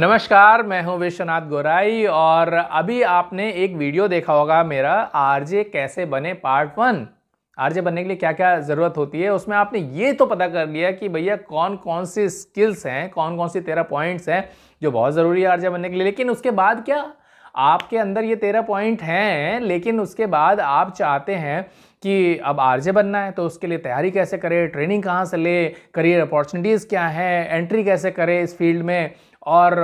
नमस्कार मैं हूं विश्वनाथ गोराई और अभी आपने एक वीडियो देखा होगा मेरा आरजे कैसे बने पार्ट वन आरजे बनने के लिए क्या क्या ज़रूरत होती है उसमें आपने ये तो पता कर लिया कि भैया कौन कौन सी स्किल्स हैं कौन कौन सी तेरह पॉइंट्स हैं जो बहुत ज़रूरी है आरजे बनने के लिए लेकिन उसके बाद क्या आपके अंदर ये तेरह पॉइंट हैं लेकिन उसके बाद आप चाहते हैं कि अब आरजे बनना है तो उसके लिए तैयारी कैसे करें ट्रेनिंग कहाँ से ले करियर अपॉर्चुनिटीज़ क्या है एंट्री कैसे करें इस फील्ड में और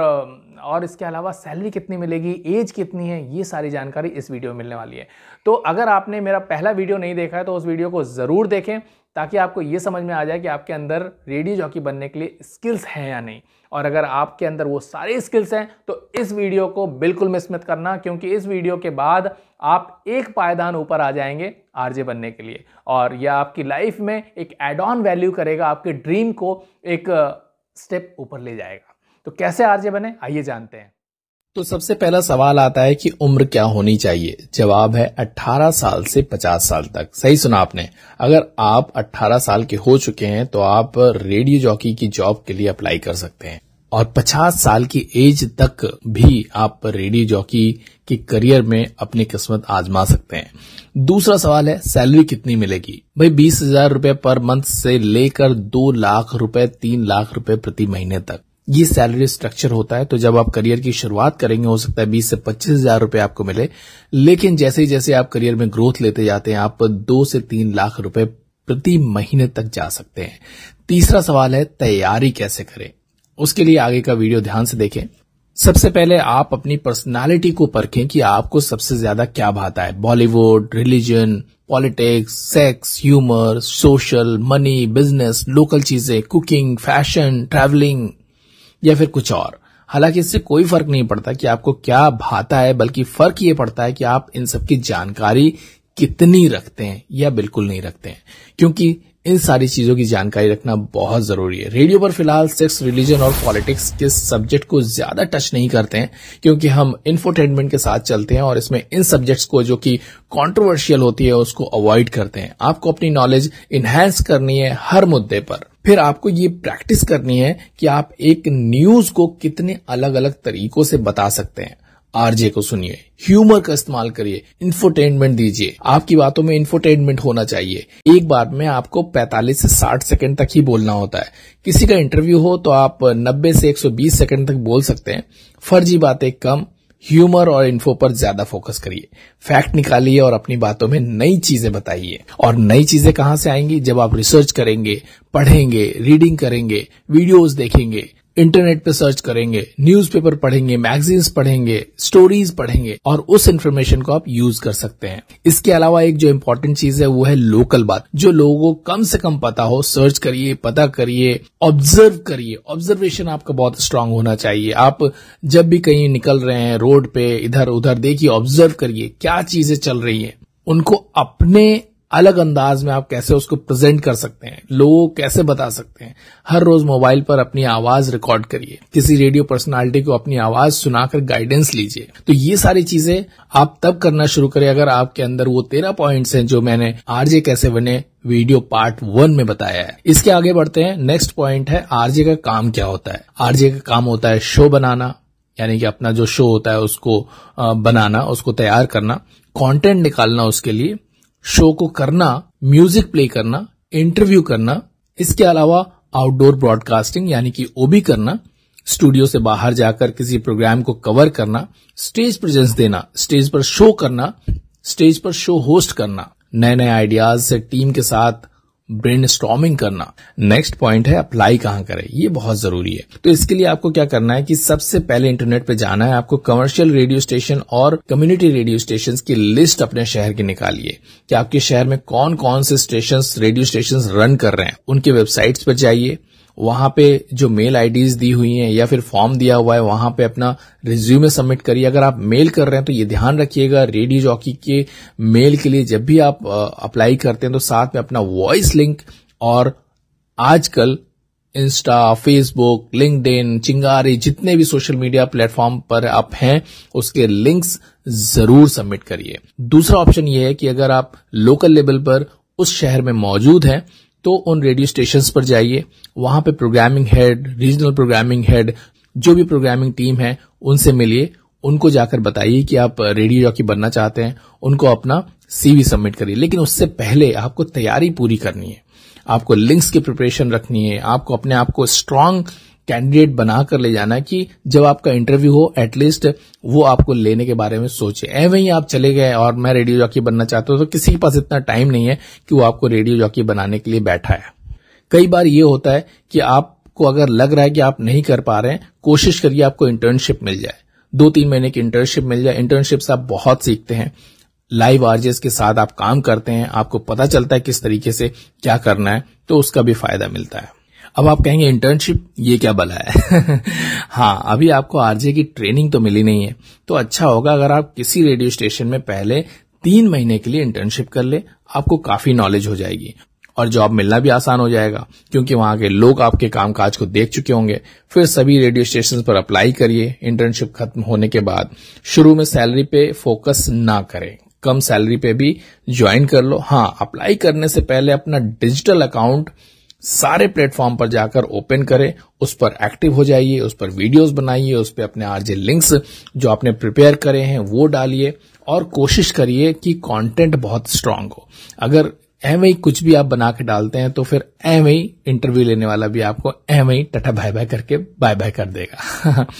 और इसके अलावा सैलरी कितनी मिलेगी एज कितनी है ये सारी जानकारी इस वीडियो में मिलने वाली है तो अगर आपने मेरा पहला वीडियो नहीं देखा है तो उस वीडियो को ज़रूर देखें ताकि आपको ये समझ में आ जाए कि आपके अंदर रेडियो जॉकी बनने के लिए स्किल्स हैं या नहीं और अगर आपके अंदर वो सारे स्किल्स हैं तो इस वीडियो को बिल्कुल मिस मत करना क्योंकि इस वीडियो के बाद आप एक पायदान ऊपर आ जाएंगे आरजे बनने के लिए और यह आपकी लाइफ में एक एड ऑन वैल्यू करेगा आपके ड्रीम को एक स्टेप ऊपर ले जाएगा तो कैसे आरजे बने आइए जानते हैं तो सबसे पहला सवाल आता है कि उम्र क्या होनी चाहिए जवाब है 18 साल से 50 साल तक सही सुना आपने अगर आप 18 साल के हो चुके हैं तो आप रेडियो जॉकी की जॉब के लिए अप्लाई कर सकते हैं और 50 साल की एज तक भी आप रेडियो जॉकी के करियर में अपनी किस्मत आजमा सकते हैं दूसरा सवाल है सैलरी कितनी मिलेगी भाई बीस हजार रूपए पर मंथ से लेकर दो लाख रूपये तीन लाख रूपये प्रति महीने तक ये सैलरी स्ट्रक्चर होता है तो जब आप करियर की शुरुआत करेंगे हो सकता है बीस से पच्चीस हजार रुपए आपको मिले लेकिन जैसे ही जैसे आप करियर में ग्रोथ लेते जाते हैं आप दो से तीन लाख रुपए प्रति महीने तक जा सकते हैं तीसरा सवाल है तैयारी कैसे करें उसके लिए आगे का वीडियो ध्यान से देखें सबसे पहले आप अपनी पर्सनालिटी को परखें कि आपको सबसे ज्यादा क्या भाता है Bollywood religion politics sex humour social money business local चीजें कुकिंग फैशन ट्रैवलिंग या फिर कुछ और हालांकि इससे कोई फर्क नहीं पड़ता कि आपको क्या भाता है बल्कि फर्क ये पड़ता है कि आप इन सब की जानकारी कितनी रखते हैं या बिल्कुल नहीं रखते हैं क्योंकि इन सारी चीजों की जानकारी रखना बहुत जरूरी है रेडियो पर फिलहाल सेक्स रिलीजन और पॉलिटिक्स के सब्जेक्ट को ज्यादा टच नहीं करते हैं क्योंकि हम इन्फोटेनमेंट के साथ चलते हैं और इसमें इन सब्जेक्ट्स को जो कि कंट्रोवर्शियल होती है उसको अवॉइड करते हैं आपको अपनी नॉलेज इन्हेंस करनी है हर मुद्दे पर फिर आपको ये प्रैक्टिस करनी है कि आप एक न्यूज को कितने अलग अलग तरीकों से बता सकते हैं आरजे को सुनिए ह्यूमर का इस्तेमाल करिए इन्फोटेनमेंट दीजिए आपकी बातों में इन्फोटेनमेंट होना चाहिए एक बार में आपको 45 से 60 सेकंड तक ही बोलना होता है किसी का इंटरव्यू हो तो आप 90 से 120 सेकंड तक बोल सकते हैं फर्जी बातें कम ह्यूमर और इन्फो पर ज्यादा फोकस करिए फैक्ट निकालिए और अपनी बातों में नई चीजें बताइए और नई चीजें कहाँ से आएंगी जब आप रिसर्च करेंगे पढ़ेंगे रीडिंग करेंगे वीडियोस देखेंगे इंटरनेट पे सर्च करेंगे न्यूज़पेपर पढ़ेंगे मैगजीन्स पढ़ेंगे स्टोरीज पढ़ेंगे और उस इन्फॉर्मेशन को आप यूज कर सकते हैं इसके अलावा एक जो इम्पोर्टेंट चीज है वो है लोकल बात जो लोगों को कम से कम पता हो सर्च करिए पता करिए ऑब्जर्व करिए ऑब्जर्वेशन आपका बहुत स्ट्रांग होना चाहिए आप जब भी कहीं निकल रहे हैं रोड पे इधर उधर देखिए ऑब्जर्व करिए क्या चीजें चल रही है उनको अपने अलग अंदाज में आप कैसे उसको प्रेजेंट कर सकते हैं लोगों कैसे बता सकते हैं हर रोज मोबाइल पर अपनी आवाज रिकॉर्ड करिए किसी रेडियो पर्सनालिटी को अपनी आवाज सुनाकर गाइडेंस लीजिए तो ये सारी चीजें आप तब करना शुरू करें अगर आपके अंदर वो तेरह पॉइंट हैं जो मैंने आरजे कैसे बने वीडियो पार्ट वन में बताया है इसके आगे बढ़ते हैं नेक्स्ट पॉइंट है आरजे का काम क्या होता है आरजे का काम होता है शो बनाना यानी कि अपना जो शो होता है उसको बनाना उसको तैयार करना कंटेंट निकालना उसके लिए शो को करना म्यूजिक प्ले करना इंटरव्यू करना इसके अलावा आउटडोर ब्रॉडकास्टिंग यानी कि ओबी करना स्टूडियो से बाहर जाकर किसी प्रोग्राम को कवर करना स्टेज प्रेजेंस देना स्टेज पर शो करना स्टेज पर शो होस्ट करना नए नए आइडियाज से टीम के साथ ब्रेन करना नेक्स्ट पॉइंट है अप्लाई कहाँ करें ये बहुत जरूरी है तो इसके लिए आपको क्या करना है कि सबसे पहले इंटरनेट पे जाना है आपको कमर्शियल रेडियो स्टेशन और कम्युनिटी रेडियो स्टेशन की लिस्ट अपने शहर की निकालिए कि आपके शहर में कौन कौन से स्टेशन रेडियो स्टेशन रन कर रहे हैं उनके वेबसाइट्स पर जाइए वहां पे जो मेल आईडीज दी हुई हैं या फिर फॉर्म दिया हुआ है वहां पे अपना रिज्यूमे सबमिट करिए अगर आप मेल कर रहे हैं तो ये ध्यान रखिएगा रेडियो जॉकी के मेल के लिए जब भी आप अप्लाई करते हैं तो साथ में अपना वॉइस लिंक और आजकल इंस्टा फेसबुक लिंकड चिंगारी जितने भी सोशल मीडिया प्लेटफॉर्म पर आप हैं उसके लिंक्स जरूर सबमिट करिए दूसरा ऑप्शन ये है कि अगर आप लोकल लेवल पर उस शहर में मौजूद हैं तो उन रेडियो स्टेशन पर जाइए वहां पे programming head regional programming head जो भी प्रोग्रामिंग टीम है उनसे मिलिए उनको जाकर बताइए कि आप रेडियो जॉकी बनना चाहते हैं उनको अपना सीवी सबमिट करिए लेकिन उससे पहले आपको तैयारी पूरी करनी है आपको लिंक्स की प्रिपरेशन रखनी है आपको अपने आप को स्ट्रांग कैंडिडेट बना कर ले जाना कि जब आपका इंटरव्यू हो एटलीस्ट वो आपको लेने के बारे में सोचे ए वहीं आप चले गए और मैं रेडियो जॉकी बनना चाहता हूं तो किसी के पास इतना टाइम नहीं है कि वो आपको रेडियो जॉकी बनाने के लिए बैठा है कई बार ये होता है कि आपको अगर लग रहा है कि आप नहीं कर पा रहे हैं कोशिश करिए आपको इंटर्नशिप मिल जाए दो तीन महीने की इंटर्नशिप मिल जाए इंटर्नशिप से आप बहुत सीखते हैं लाइव आरजेस के साथ आप काम करते हैं आपको पता चलता है किस तरीके से क्या करना है तो उसका भी फायदा मिलता है अब आप कहेंगे इंटर्नशिप ये क्या बला है हाँ अभी आपको आरजे की ट्रेनिंग तो मिली नहीं है तो अच्छा होगा अगर आप किसी रेडियो स्टेशन में पहले तीन महीने के लिए इंटर्नशिप कर ले आपको काफी नॉलेज हो जाएगी और जॉब मिलना भी आसान हो जाएगा क्योंकि वहां के लोग आपके कामकाज को देख चुके होंगे फिर सभी रेडियो स्टेशन पर अप्लाई करिए इंटर्नशिप खत्म होने के बाद शुरू में सैलरी पे फोकस ना करें कम सैलरी पे भी ज्वाइन कर लो हाँ अप्लाई करने से पहले अपना डिजिटल अकाउंट सारे प्लेटफॉर्म पर जाकर ओपन करें उस पर एक्टिव हो जाइए उस पर वीडियोस बनाइए उस पर अपने आरजे लिंक्स जो आपने प्रिपेयर करे हैं वो डालिए और कोशिश करिए कि कंटेंट बहुत स्ट्रांग हो अगर एवं ही कुछ भी आप बना के डालते हैं तो फिर एवं ही इंटरव्यू लेने वाला भी आपको एवं ही टटा बाय बाय करके बाय बाय कर देगा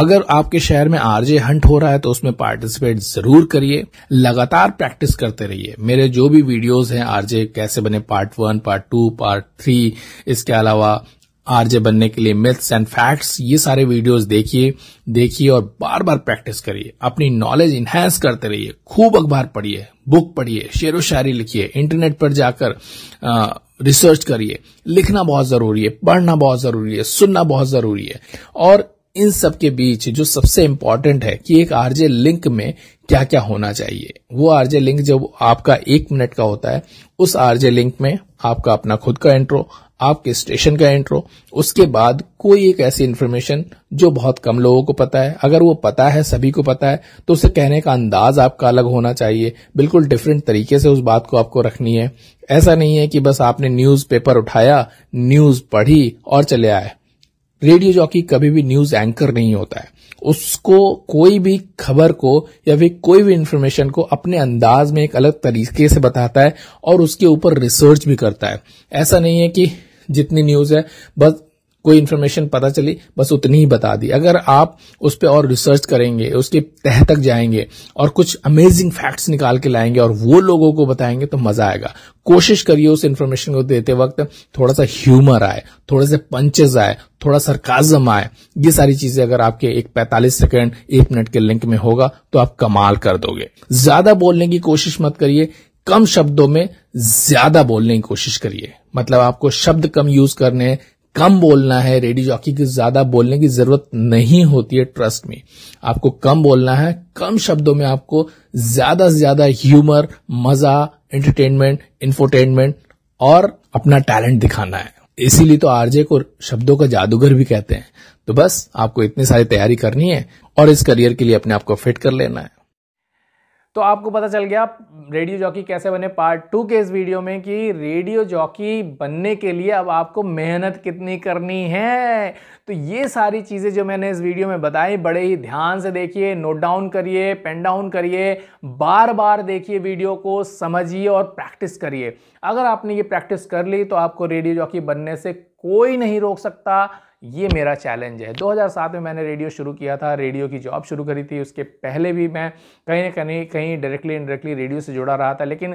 अगर आपके शहर में आरजे हंट हो रहा है तो उसमें पार्टिसिपेट जरूर करिए लगातार प्रैक्टिस करते रहिए मेरे जो भी वीडियोस हैं आरजे कैसे बने part one part two part three इसके अलावा आरजे बनने के लिए मिथ्स एंड फैक्ट्स ये सारे वीडियोस देखिए देखिए और बार बार प्रैक्टिस करिए अपनी नॉलेज इन्हेंस करते रहिए खूब अखबार पढ़िए बुक पढ़िए शेर शायरी लिखिए इंटरनेट पर जाकर आ, रिसर्च करिए लिखना बहुत जरूरी है पढ़ना बहुत जरूरी है सुनना बहुत जरूरी है और इन सब के बीच जो सबसे इम्पोर्टेंट है कि एक आरजे लिंक में क्या क्या होना चाहिए वो आरजे लिंक जब आपका एक मिनट का होता है उस आरजे लिंक में आपका अपना खुद का इंट्रो आपके स्टेशन का इंट्रो उसके बाद कोई एक ऐसी इन्फॉर्मेशन जो बहुत कम लोगों को पता है अगर वो पता है सभी को पता है तो उसे कहने का अंदाज आपका अलग होना चाहिए बिल्कुल डिफरेंट तरीके से उस बात को आपको रखनी है ऐसा नहीं है कि बस आपने न्यूज़पेपर उठाया न्यूज़ पढ़ी और चले आए रेडियो जॉकी कभी भी न्यूज एंकर नहीं होता है उसको कोई भी खबर को या फिर कोई भी इन्फॉर्मेशन को अपने अंदाज में एक अलग तरीके से बताता है और उसके ऊपर रिसर्च भी करता है ऐसा नहीं है कि जितनी न्यूज है बस कोई इन्फॉर्मेशन पता चली बस उतनी ही बता दी अगर आप उस पर और रिसर्च करेंगे उसके तह तक जाएंगे और कुछ अमेजिंग फैक्ट्स निकाल के लाएंगे और वो लोगों को बताएंगे तो मजा आएगा कोशिश करिए उस इन्फॉर्मेशन को देते वक्त थोड़ा सा ह्यूमर आए थोड़े से पंचेज आए थोड़ा सरकाजम आए ये सारी चीजें अगर आपके एक 45 सेकेंड एक मिनट के लिंक में होगा तो आप कमाल कर दोगे ज्यादा बोलने की कोशिश मत करिए कम शब्दों में ज्यादा बोलने की कोशिश करिए मतलब आपको शब्द कम यूज करने हैं कम बोलना है रेडी जॉकी की ज्यादा बोलने की जरूरत नहीं होती है ट्रस्ट में आपको कम बोलना है कम शब्दों में आपको ज्यादा से ज्यादा ह्यूमर मजा एंटरटेनमेंट इंफोटेनमेंट और अपना टैलेंट दिखाना है इसीलिए तो आरजे को शब्दों का जादूगर भी कहते हैं तो बस आपको इतनी सारी तैयारी करनी है और इस करियर के लिए अपने आप को फिट कर लेना है तो आपको पता चल गया रेडियो जॉकी कैसे बने पार्ट टू के इस वीडियो में कि रेडियो जॉकी बनने के लिए अब आपको मेहनत कितनी करनी है तो ये सारी चीज़ें जो मैंने इस वीडियो में बताई बड़े ही ध्यान से देखिए नोट डाउन करिए पेन डाउन करिए बार बार देखिए वीडियो को समझिए और प्रैक्टिस करिए अगर आपने ये प्रैक्टिस कर ली तो आपको रेडियो जॉकी बनने से कोई नहीं रोक सकता ये मेरा चैलेंज है 2007 में मैंने रेडियो शुरू किया था रेडियो की जॉब शुरू करी थी उसके पहले भी मैं कहीं ना कहीं कहीं डायरेक्टली इनडायरेक्टली रेडियो से जुड़ा रहा था लेकिन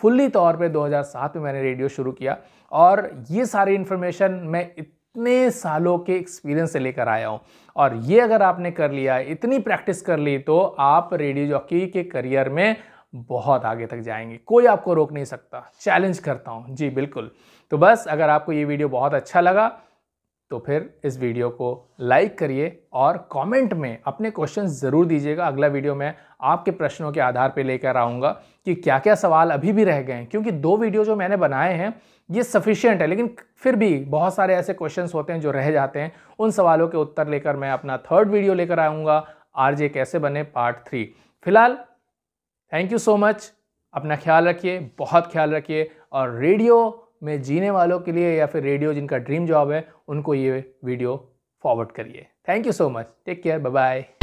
फुल्ली तौर पे 2007 में मैंने रेडियो शुरू किया और ये सारी इन्फॉर्मेशन मैं इतने सालों के एक्सपीरियंस से लेकर आया हूँ और ये अगर आपने कर लिया इतनी प्रैक्टिस कर ली तो आप रेडियो जॉकी के करियर में बहुत आगे तक जाएंगे कोई आपको रोक नहीं सकता चैलेंज करता हूँ जी बिल्कुल तो बस अगर आपको ये वीडियो बहुत अच्छा लगा तो फिर इस वीडियो को लाइक करिए और कमेंट में अपने क्वेश्चन ज़रूर दीजिएगा अगला वीडियो मैं आपके प्रश्नों के आधार पर लेकर आऊँगा कि क्या क्या सवाल अभी भी रह गए हैं क्योंकि दो वीडियो जो मैंने बनाए हैं ये सफिशियंट है लेकिन फिर भी बहुत सारे ऐसे क्वेश्चंस होते हैं जो रह जाते हैं उन सवालों के उत्तर लेकर मैं अपना थर्ड वीडियो लेकर आऊँगा आर कैसे बने पार्ट थ्री फिलहाल थैंक यू सो मच अपना ख्याल रखिए बहुत ख्याल रखिए और रेडियो में जीने वालों के लिए या फिर रेडियो जिनका ड्रीम जॉब है उनको ये वीडियो फॉरवर्ड करिए thank you so much take care bye bye